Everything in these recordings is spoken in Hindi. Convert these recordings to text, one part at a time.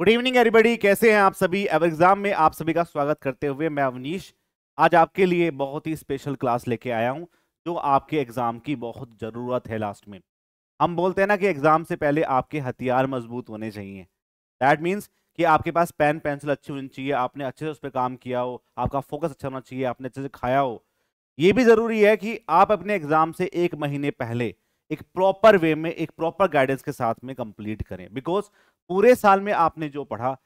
गुड इवनिंग एवरीबडी कैसे हैं आप सभी एवर एग्जाम में आप सभी का स्वागत करते हुए मैं अवनीश आज आपके लिए बहुत ही स्पेशल क्लास लेके आया हूं जो आपके एग्जाम की बहुत ज़रूरत है लास्ट में हम बोलते हैं ना कि एग्जाम से पहले आपके हथियार मजबूत होने चाहिए दैट मीन्स कि आपके पास पेन पेंसिल अच्छी होनी चाहिए आपने अच्छे से उस पर काम किया हो आपका फोकस अच्छा होना चाहिए आपने अच्छे से खाया हो ये भी ज़रूरी है कि आप अपने एग्जाम से एक महीने पहले एक प्रॉपर वे में एक प्रॉपर गाइडेंस के साथ में कंप्लीट करें बिकॉज पूरे साल में आपने जो पढ़ा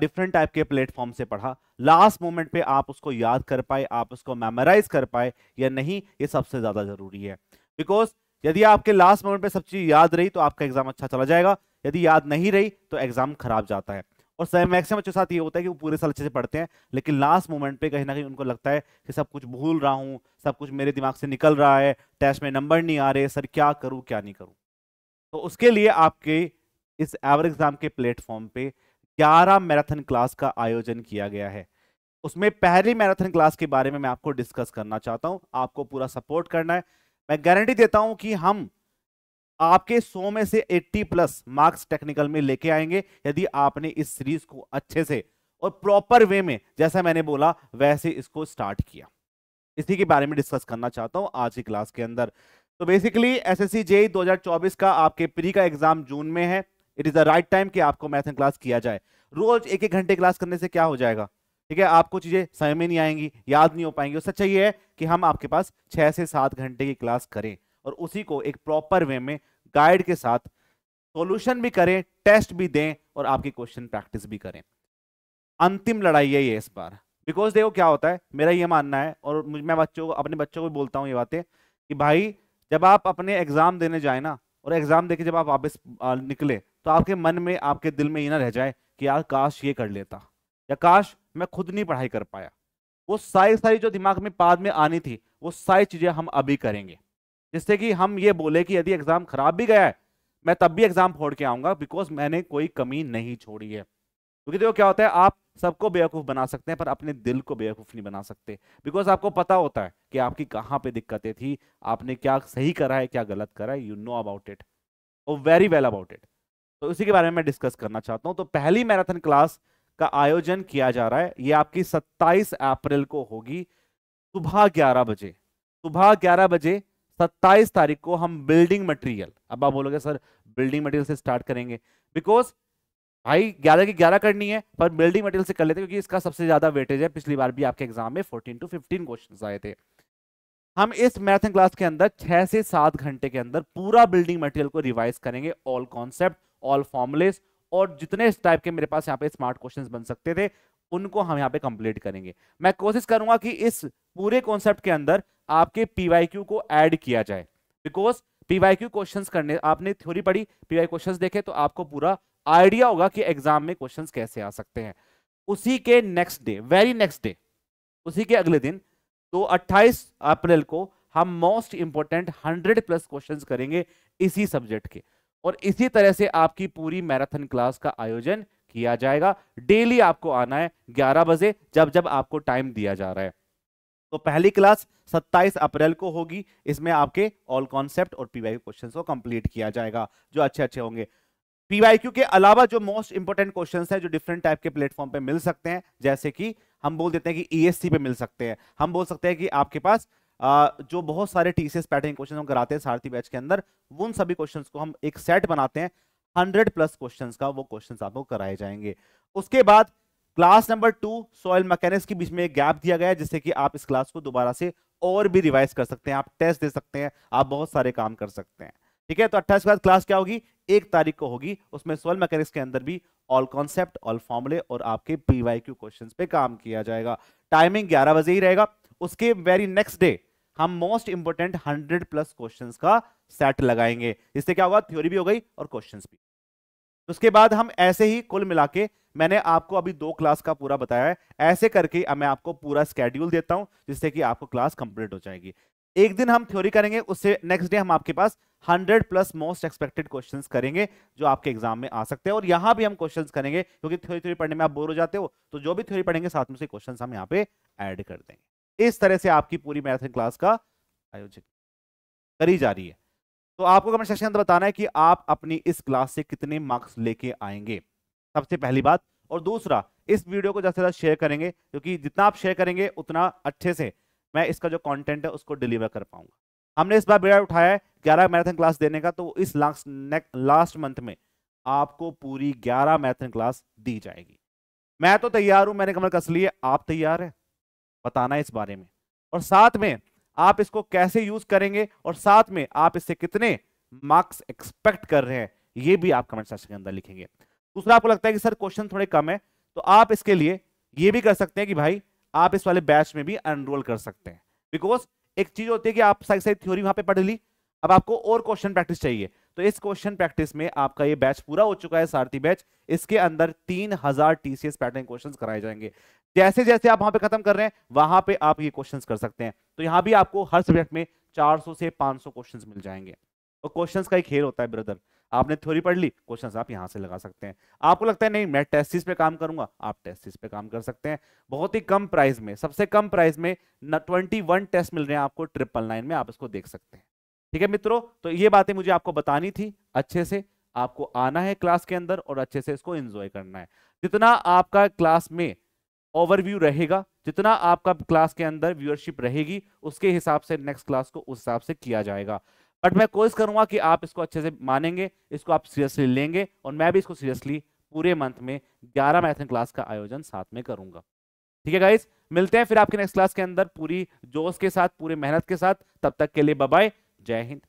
डिफरेंट टाइप के प्लेटफॉर्म से पढ़ा लास्ट मोमेंट पे आप उसको याद कर पाए आप उसको मेमोराइज कर पाए या नहीं ये सबसे ज़्यादा ज़रूरी है बिकॉज यदि आपके लास्ट मोमेंट पे सब चीज़ याद रही तो आपका एग्जाम अच्छा चला जाएगा यदि याद नहीं रही तो एग्जाम खराब जाता है और सर मैक्सिमम बच्चों के साथ ये होता है कि वो पूरे साल अच्छे से पढ़ते हैं लेकिन लास्ट मोमेंट पे कहीं ना कहीं उनको लगता है कि सब कुछ भूल रहा हूँ सब कुछ मेरे दिमाग से निकल रहा है टेस्ट में नंबर नहीं आ रहे सर क्या करूँ क्या नहीं करूँ तो उसके लिए आपके इस एवर एग्जाम के प्लेटफॉर्म पे 11 मैराथन क्लास का आयोजन किया गया है उसमें पहली मैराथन क्लास के बारे में मैं आपको डिस्कस करना चाहता हूं आपको पूरा सपोर्ट करना है मैं गारंटी देता हूं कि हम आपके 100 में से 80 प्लस मार्क्स टेक्निकल में लेके आएंगे यदि आपने इस सीरीज को अच्छे से और प्रॉपर वे में जैसा मैंने बोला वैसे इसको स्टार्ट किया इसी के बारे में डिस्कस करना चाहता हूं आज की क्लास के अंदर तो बेसिकली एस एस 2024 का आपके प्री का एग्जाम जून में है it is the right time कि आपको मैथ एंड क्लास किया जाए रोज एक एक घंटे क्लास करने से क्या हो जाएगा ठीक है आपको चीजें समय में नहीं आएंगी याद नहीं हो पाएंगी और सच्चाई है कि हम आपके पास छह से सात घंटे की क्लास करें और उसी को एक प्रॉपर वे में गाइड के साथ सोल्यूशन भी करें टेस्ट भी दें और आपकी क्वेश्चन प्रैक्टिस भी करें अंतिम लड़ाई है ये इस बार बिकॉज देखो क्या होता है मेरा ये मानना है और मैं बच्चों को अपने बच्चों को भी बोलता हूँ ये बातें कि भाई जब आप अपने एग्जाम देने जाए ना और एग्जाम देके जब आप वापस निकले तो आपके मन में आपके दिल में ये ना रह जाए कि यार काश ये कर लेता या काश मैं खुद नहीं पढ़ाई कर पाया वो सारी सारी जो दिमाग में बाद में आनी थी वो सारी चीज़ें हम अभी करेंगे जिससे कि हम ये बोले कि यदि एग्ज़ाम खराब भी गया है मैं तब भी एग्ज़ाम फोड़ के आऊँगा बिकॉज मैंने कोई कमी नहीं छोड़ी है क्योंकि देखो क्या होता है आप सबको बेवकूफ़ बना सकते हैं पर अपने दिल को बेवकूफ़ नहीं बना सकते बिकॉज आपको पता होता है कि आपकी कहाँ पे दिक्कतें थी आपने क्या सही करा है क्या गलत करा है यू नो अबाउट इट और वेरी वेल अबाउट इट तो उसी के बारे में मैं डिस्कस करना चाहता हूं तो पहली मैराथन क्लास का आयोजन किया जा रहा है ये आपकी 27 अप्रैल को होगी सुबह 11 बजे सुबह 11 बजे 27 तारीख को हम बिल्डिंग मटेरियल अब आप बोलोगे सर बिल्डिंग मटेरियल से स्टार्ट करेंगे बिकॉज भाई 11 की 11 करनी है पर बिल्डिंग मटेरियल से कर लेते क्योंकि इसका सबसे ज्यादा वेटेज है पिछली बार भी आपके एग्जाम में फोर्टीन टू फिफ्टीन क्वेश्चन आए थे हम इस मैराथन क्लास के अंदर छह से सात घंटे के अंदर पूरा बिल्डिंग मटेरियल को रिवाइज करेंगे ऑल कॉन्सेप्ट ऑल फॉर्मुलेस और जितने इस टाइप के मेरे पास यहाँ पे स्मार्ट क्वेश्चंस बन सकते थे उनको हम यहाँ पे कंप्लीट करेंगे मैं कोशिश करूंगा कि इस पूरे कॉन्सेप्ट के अंदर आपके पीवाईक्यू को ऐड किया जाए बिकॉज पीवाईक्यू क्वेश्चंस करने आपने थ्योरी पढ़ी पीवाई क्वेश्चंस देखे तो आपको पूरा आइडिया होगा कि एग्जाम में क्वेश्चंस कैसे आ सकते हैं उसी के next day very next day उसी के अगले दिन तो 28 अप्रैल को हम मोस्ट इंपॉर्टेंट 100 प्लस क्वेश्चंस करेंगे इसी सब्जेक्ट के और इसी तरह से आपकी पूरी मैराथन क्लास का आयोजन किया जाएगा डेली आपको आना है 11 बजे जब जब आपको टाइम दिया जा रहा है तो पहली क्लास 27 अप्रैल को होगी इसमें आपके ऑल कॉन्सेप्ट और पीवाई क्वेश्चन को कंप्लीट किया जाएगा जो अच्छे अच्छे होंगे क्यू के अलावा जो मोस्ट इंपॉर्टेंट क्वेश्चन है जो डिफरेंट टाइप के प्लेटफॉर्म पे मिल सकते हैं जैसे कि हम बोल देते हैं कि ई e पे मिल सकते हैं हम बोल सकते हैं कि आपके पास जो बहुत सारे टी सी पैटर्न क्वेश्चन हम कराते हैं सारथी बैच के अंदर उन सभी क्वेश्चन को हम एक सेट बनाते हैं हंड्रेड प्लस क्वेश्चन का वो क्वेश्चन आपको कराए जाएंगे उसके बाद class number two soil mechanics के बीच में एक गैप दिया गया है जिससे कि आप इस क्लास को दोबारा से और भी रिवाइज कर सकते हैं आप टेस्ट दे सकते हैं आप बहुत सारे काम कर सकते हैं ठीक है तो अट्ठाईस के बाद क्लास क्या होगी एक तारीख को होगी उसमें सोयल मैकेनिक्स के अंदर भी ऑल कॉन्सेप्ट ऑल फॉर्मुले और आपके पीवाईक्यू क्वेश्चंस पे काम किया जाएगा टाइमिंग 11 बजे ही रहेगा उसके वेरी नेक्स्ट डे हम most important hundred plus question का सेट लगाएंगे इससे क्या होगा थ्योरी भी हो गई और क्वेश्चन भी उसके बाद हम ऐसे ही कुल मिला के मैंने आपको अभी दो क्लास का पूरा बताया है ऐसे करके मैं आपको पूरा स्केड्यूल देता हूं जिससे कि आपको क्लास कंप्लीट हो जाएगी एक दिन हम थ्योरी करेंगे उससे नेक्स्ट डे हम आपके पास 100 प्लस मोस्ट एक्सपेक्टेड क्वेश्चंस करेंगे जो आपके एग्जाम में आ सकते हैं और यहाँ भी हम क्वेश्चन करेंगे क्योंकि थ्योरी थ्योरी पढ़ने में आप बोर हो जाते हो तो जो भी थ्योरी पढ़ेंगे साथ में से क्वेश्चन हम यहाँ पे एड कर देंगे इस तरह से आपकी पूरी मैराथन क्लास का आयोजन करी जा रही है तो आपको कमेंट सेक्शन अंदर बताना है कि आप अपनी इस क्लास से कितने मार्क्स लेके आएंगे सबसे पहली बात और दूसरा इस वीडियो को ज़्यादा से ज़्यादा शेयर करेंगे क्योंकि जितना आप शेयर करेंगे उतना अच्छे से मैं इसका जो कंटेंट है उसको डिलीवर कर पाऊंगा हमने इस बार बेड़ा उठाया है ग्यारह मैराथन क्लास देने का तो इस लास्ट लास्ट मंथ में आपको पूरी ग्यारह मैराथन क्लास दी जाएगी मैं तो तैयार हूं मैंने कमल कस लिए आप तैयार हैं बताना है इस बारे में और साथ में आप इसको कैसे यूज करेंगे और साथ में आप इससे कितने मार्क्स एक्सपेक्ट कर रहे हैं ये भी आप कमेंट सेक्शन के अंदर लिखेंगे दूसरा आपको लगता है कि सर क्वेश्चन थोड़े कम है तो आप इसके लिए ये भी कर सकते हैं कि भाई आप इस वाले बैच में भी अनरोल कर सकते हैं बिकॉज एक चीज होती है कि आप सारी सही थ्योरी वहां पे पढ़ ली अब आपको और क्वेश्चन प्रैक्टिस चाहिए तो इस क्वेश्चन प्रैक्टिस में आपका ये बैच पूरा हो चुका है सारथी बैच इसके अंदर तीन हजार टीसीएस पैटर्न क्वेश्चंस कराए जाएंगे जैसे जैसे आप वहां पे खत्म कर रहे हैं वहां पे आप ये क्वेश्चन कर सकते हैं तो यहाँ भी आपको हर सब्जेक्ट में 400 से 500 क्वेश्चन मिल जाएंगे और क्वेश्चन का ही खेल होता है ब्रदर आपने थ्योरी पढ़ ली क्वेश्चंस आप यहाँ से लगा सकते हैं आपको लगता है नहीं मैं टेस्टिस पे काम करूंगा आप टेस्टिस पे काम कर सकते हैं बहुत ही कम प्राइस में सबसे कम प्राइस में ट्वेंटी वन टेस्ट मिल रहे हैं आपको ट्रिपल नाइन में आप इसको देख सकते हैं ठीक है मित्रों तो ये बातें मुझे आपको बतानी थी अच्छे से आपको आना है क्लास के अंदर और अच्छे से इसको एंजॉय करना है जितना आपका क्लास में ओवरव्यू रहेगा जितना आपका क्लास के अंदर व्यूअरशिप रहेगी उसके हिसाब से नेक्स्ट क्लास को उस हिसाब से किया जाएगा बट मैं कोशिश करूंगा कि आप इसको अच्छे से मानेंगे इसको आप सीरियसली लेंगे और मैं भी इसको सीरियसली पूरे मंथ में 11 मैथन क्लास का आयोजन साथ में करूंगा ठीक है गाइज मिलते हैं फिर आपके नेक्स्ट क्लास के अंदर पूरी जोश के साथ पूरे मेहनत के साथ तब तक के लिए बबाई जय हिंद